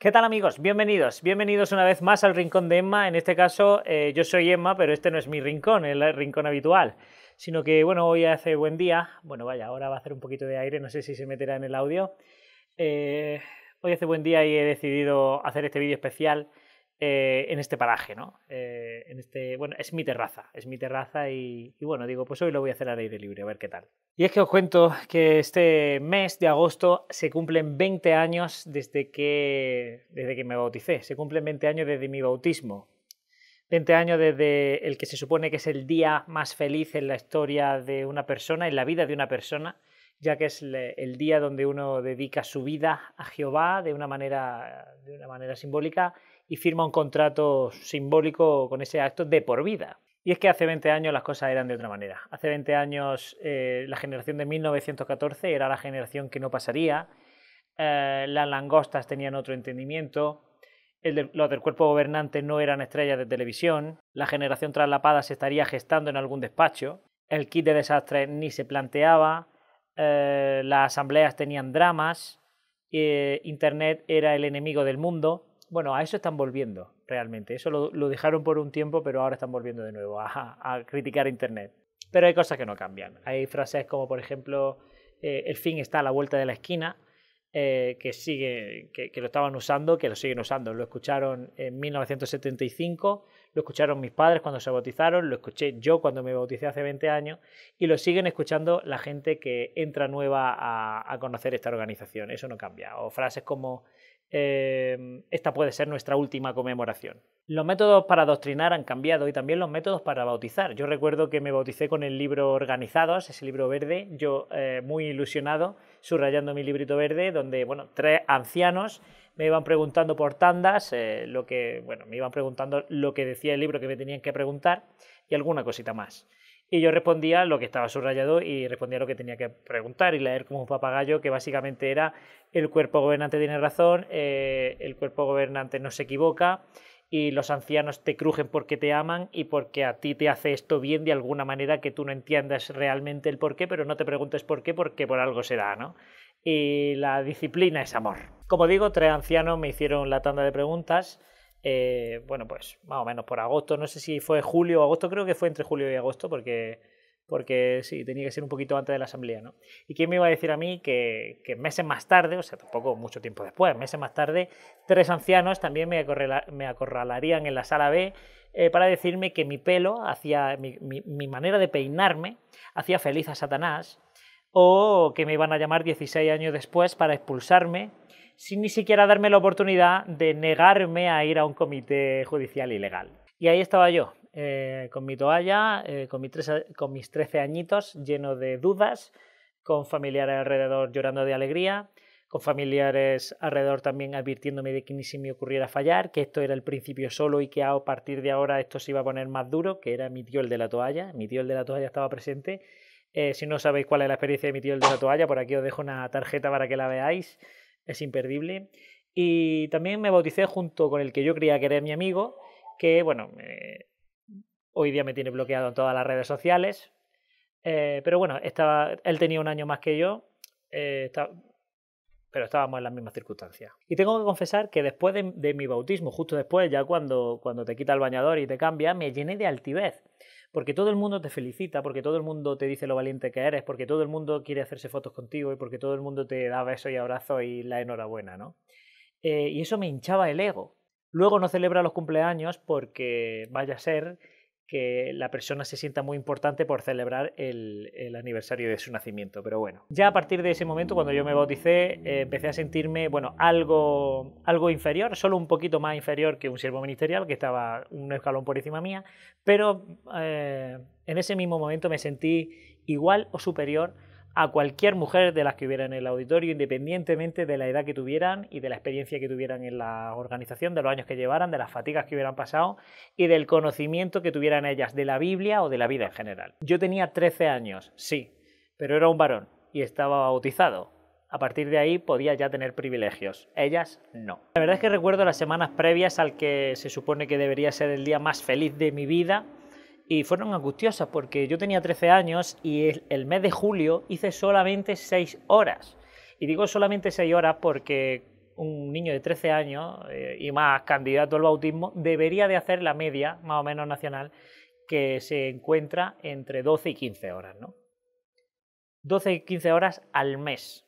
¿Qué tal amigos? Bienvenidos, bienvenidos una vez más al Rincón de Emma. En este caso eh, yo soy Emma, pero este no es mi rincón, el rincón habitual, sino que bueno, hoy hace buen día, bueno vaya, ahora va a hacer un poquito de aire, no sé si se meterá en el audio. Eh, hoy hace buen día y he decidido hacer este vídeo especial eh, en este paraje, ¿no? Eh, este, bueno, es mi terraza, es mi terraza y, bueno, digo, pues hoy lo voy a hacer al aire libre, a ver qué tal. Y es que os cuento que este mes de agosto se cumplen 20 años desde que, desde que me bauticé, se cumplen 20 años desde mi bautismo. 20 años desde el que se supone que es el día más feliz en la historia de una persona, en la vida de una persona, ya que es el día donde uno dedica su vida a Jehová de una manera, de una manera simbólica y firma un contrato simbólico con ese acto de por vida. Y es que hace 20 años las cosas eran de otra manera. Hace 20 años eh, la generación de 1914 era la generación que no pasaría, eh, las langostas tenían otro entendimiento, el los del cuerpo gobernante no eran estrellas de televisión, la generación traslapada se estaría gestando en algún despacho, el kit de desastre ni se planteaba, eh, las asambleas tenían dramas, Internet era el enemigo del mundo, bueno, a eso están volviendo realmente. Eso lo, dejaron por un tiempo, pero ahora están volviendo de nuevo a, criticar Internet. Pero hay cosas que no cambian. Hay frases como, por ejemplo, eh, el fin está a la vuelta de la esquina, eh, que, sigue, que, lo estaban usando, que lo siguen usando. Lo escucharon en 1975, lo escucharon mis padres cuando se bautizaron, lo escuché yo cuando me bauticé hace 20 años y lo siguen escuchando la gente que entra nueva a conocer esta organización. Eso no cambia. O frases como Em, esta puede ser nuestra última conmemoración. Los métodos para adoctrinar han cambiado y también los métodos para bautizar. Yo recuerdo que me bauticé con el libro Organizados, ese libro verde, yo eh, muy ilusionado, subrayando mi librito verde, donde bueno, tres ancianos me iban preguntando por tandas, eh, lo que, bueno, me iban preguntando lo que decía el libro que me tenían que preguntar y alguna cosita más. Y yo respondía lo que estaba subrayado y respondía lo que tenía que preguntar y leer como un papagayo, que básicamente era el cuerpo gobernante tiene razón, eh, el cuerpo gobernante no se equivoca y los ancianos te crujen porque te aman y porque a ti te hace esto bien de alguna manera que tú no entiendas realmente el por qué, pero no te preguntes por qué, porque por algo será, ¿no? Y la disciplina es amor. Como digo, tres ancianos me hicieron la tanda de preguntas eh, bueno, pues más o menos por agosto, no sé si fue julio o agosto, creo que fue entre julio y agosto, porque, porque sí, tenía que ser un poquito antes de la asamblea, ¿no? ¿Y quién me iba a decir a mí que, meses más tarde, o sea, tampoco mucho tiempo después, meses más tarde, tres ancianos también me, acorralarían en la sala B eh, para decirme que mi pelo, hacia mi, mi manera de peinarme, hacía feliz a Satanás, o que me iban a llamar 16 años después para expulsarme sin ni siquiera darme la oportunidad de negarme a ir a un comité judicial ilegal. Y ahí estaba yo, eh, con mi toalla, eh, con, mis 13 añitos, lleno de dudas, con familiares alrededor llorando de alegría, con familiares alrededor también advirtiéndome de que ni si me ocurriera fallar, que esto era el principio solo y que a partir de ahora esto se iba a poner más duro, que era mi tío el de la toalla, mi tío el de la toalla estaba presente. Eh, si no sabéis cuál es la experiencia de mi tío el de la toalla, por aquí os dejo una tarjeta para que la veáis es imperdible. Y también me bauticé junto con el que yo creía que era mi amigo, que bueno, hoy día me tiene bloqueado en todas las redes sociales. Eh, pero bueno, estaba, él tenía un año más que yo, eh, pero estábamos en las mismas circunstancias. Y tengo que confesar que después de, mi bautismo, justo después, ya cuando, cuando te quita el bañador y te cambia, me llené de altivez porque todo el mundo te felicita, porque todo el mundo te dice lo valiente que eres, porque todo el mundo quiere hacerse fotos contigo y porque todo el mundo te da eso y abrazo y la enhorabuena, ¿no? Eh, y eso me hinchaba el ego. Luego no celebra los cumpleaños porque vaya a ser que la persona se sienta muy importante por celebrar el, aniversario de su nacimiento. Pero bueno, ya a partir de ese momento, cuando yo me bauticé, eh, empecé a sentirme, bueno, algo, algo inferior, solo un poquito más inferior que un siervo ministerial, que estaba un escalón por encima mía, pero eh, en ese mismo momento me sentí igual o superior a cualquier mujer de las que hubiera en el auditorio, independientemente de la edad que tuvieran y de la experiencia que tuvieran en la organización, de los años que llevaran, de las fatigas que hubieran pasado y del conocimiento que tuvieran ellas de la Biblia o de la vida en general. Yo tenía 13 años, sí, pero era un varón y estaba bautizado. A partir de ahí podía ya tener privilegios, ellas no. La verdad es que recuerdo las semanas previas al que se supone que debería ser el día más feliz de mi vida, y fueron angustiosas porque yo tenía 13 años y el, mes de julio hice solamente 6 horas. Y digo solamente 6 horas porque un niño de 13 años eh, y más candidato al bautismo debería de hacer la media, más o menos nacional, que se encuentra entre 12 y 15 horas, ¿no? 12 y 15 horas al mes.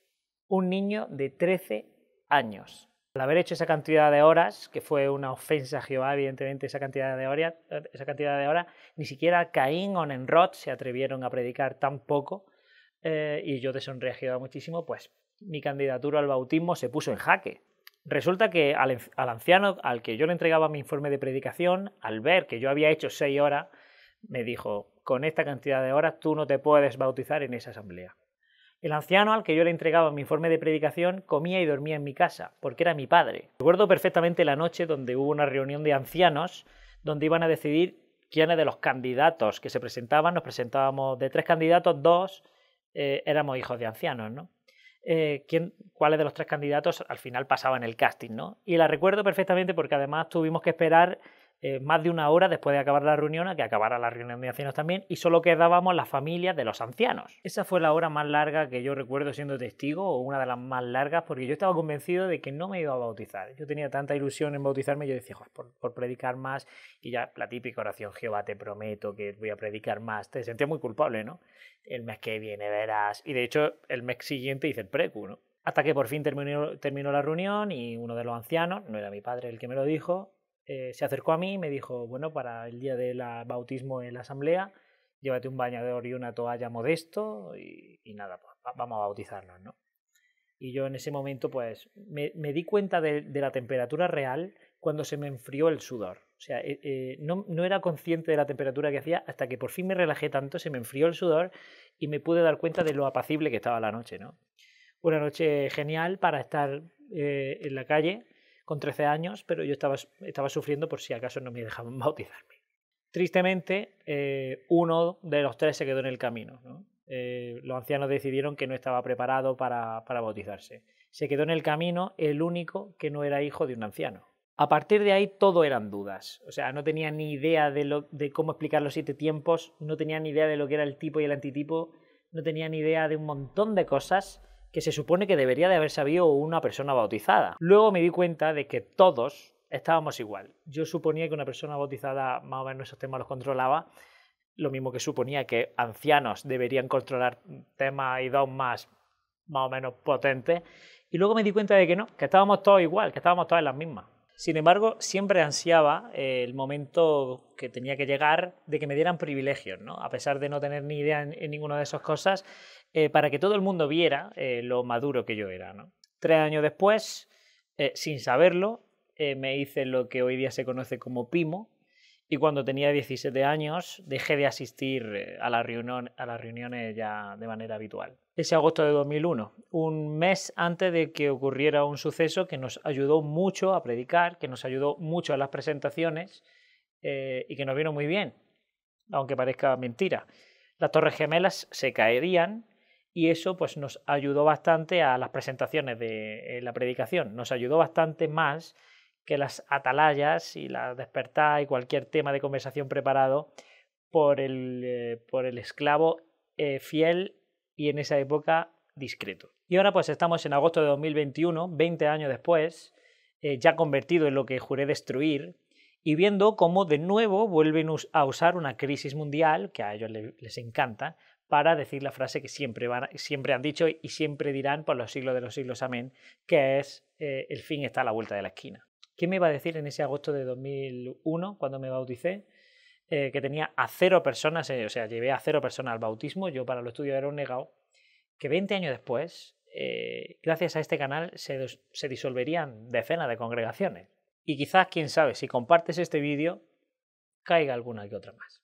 Un niño de 13 años. Al haber hecho esa cantidad de horas, que fue una ofensa a Jehová, evidentemente, esa cantidad de horas, esa cantidad de horas ni siquiera Caín o Nenrod se atrevieron a predicar tan poco, eh, y yo te muchísimo, pues mi candidatura al bautismo se puso en jaque. Resulta que al, anciano al que yo le entregaba mi informe de predicación, al ver que yo había hecho seis horas, me dijo, con esta cantidad de horas tú no te puedes bautizar en esa asamblea. El anciano al que yo le entregaba mi informe de predicación comía y dormía en mi casa, porque era mi padre. Recuerdo perfectamente la noche donde hubo una reunión de ancianos donde iban a decidir quiénes de los candidatos que se presentaban, nos presentábamos de tres candidatos, dos eh, éramos hijos de ancianos, ¿no? Eh, cuáles de los tres candidatos al final pasaban el casting, ¿no? Y la recuerdo perfectamente porque además tuvimos que esperar eh, más de una hora después de acabar la reunión a que acabara la reunión de ancianos también y solo quedábamos las familias de los ancianos. Esa fue la hora más larga que yo recuerdo siendo testigo o una de las más largas porque yo estaba convencido de que no me iba a bautizar. Yo tenía tanta ilusión en bautizarme, yo decía, por, predicar más y ya la típica oración, Jehová te prometo que voy a predicar más. Te sentía muy culpable, ¿no? El mes que viene verás. Y de hecho el mes siguiente hice el precu, ¿no? Hasta que por fin terminó la reunión y uno de los ancianos, no era mi padre el que me lo dijo, eh, se acercó a mí y me dijo, bueno, para el día del bautismo en la asamblea, llévate un bañador y una toalla modesto y, nada, pues, vamos a bautizarnos, ¿no? Y yo en ese momento, pues, me, di cuenta de, la temperatura real cuando se me enfrió el sudor. O sea, eh, eh, no, era consciente de la temperatura que hacía hasta que por fin me relajé tanto, se me enfrió el sudor y me pude dar cuenta de lo apacible que estaba la noche, ¿no? Una noche genial para estar en la calle, con 13 años, pero yo estaba, sufriendo por si acaso no me dejaban bautizarme. Tristemente, eh, uno de los tres se quedó en el camino. Eh, los ancianos decidieron que no estaba preparado para, bautizarse. Se quedó en el camino el único que no era hijo de un anciano. A partir de ahí todo eran dudas. O sea, no tenía ni idea de, de, cómo explicar los siete tiempos, no tenía ni idea de lo que era el tipo y el antitipo, no tenía ni idea de un montón de cosas que se supone que debería de haber sabido una persona bautizada. Luego me di cuenta de que todos estábamos igual. Yo suponía que una persona bautizada más o menos esos temas los controlaba, lo mismo que suponía que ancianos deberían controlar temas y dos más más o menos potentes. Y luego me di cuenta de que no, que estábamos todos igual, que estábamos todas las mismas. Sin embargo, siempre ansiaba el momento que tenía que llegar de que me dieran privilegios, ¿no? A pesar de no tener ni idea en, en ninguna de esas cosas, eh, para que todo el mundo viera eh, lo maduro que yo era. Tres años después, eh, sin saberlo, me hice lo que hoy día se conoce como PIMO, y cuando tenía 17 años dejé de asistir a, las reuniones ya de manera habitual. Ese agosto de 2001, un mes antes de que ocurriera un suceso que nos ayudó mucho a predicar, que nos ayudó mucho a las presentaciones y que nos vino muy bien, aunque parezca mentira. Las Torres Gemelas se caerían y eso pues nos ayudó bastante a las presentaciones de la predicación, nos ayudó bastante más que las atalayas y la despertar y cualquier tema de conversación preparado por el, eh, por el esclavo eh, fiel y en esa época discreto. Y ahora pues estamos en agosto de 2021, 20 años después, eh, ya convertido en lo que juré destruir, y viendo cómo de nuevo vuelven a usar una crisis mundial, que a ellos les encanta, para decir la frase que siempre, van, siempre han dicho y siempre dirán por los siglos de los siglos, amén, que es eh, el fin está a la vuelta de la esquina. ¿Qué me iba a decir en ese agosto de 2001 cuando me bauticé? Eh, que tenía a cero personas, eh, o sea, llevé a cero personas al bautismo, yo para los estudios era un negado, que 20 años después, gracias a este canal, se, se, disolverían decenas de congregaciones. Y quizás, quién sabe, si compartes este vídeo, caiga alguna que otra más.